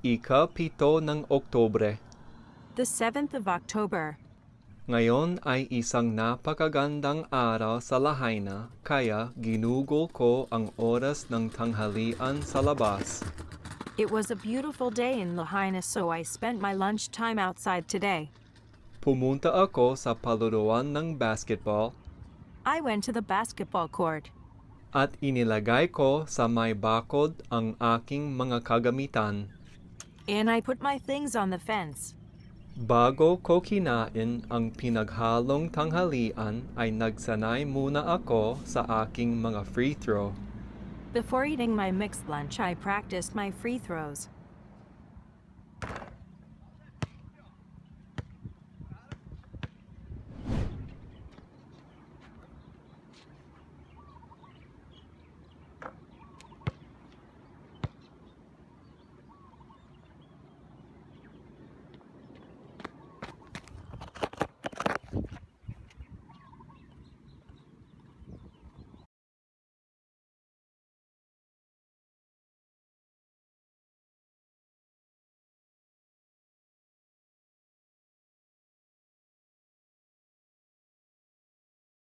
Ika-pito ng Oktobre. The 7th of October. Ngayon ay isang napakagandang araw sa Lahaina, kaya ginugol ko ang oras ng tanghalian sa labas. It was a beautiful day in Lahaina so I spent my lunch time outside today. Pumunta ako sa paluruan ng basketball. I went to the basketball court. At inilagay ko sa may bakod ang aking mga kagamitan. And I put my things on the fence. Bago ko kinain ang pinaghalong tanghalian ay nagsanay muna ako sa aking mga free throw. Before eating my mixed lunch, I practiced my free throws.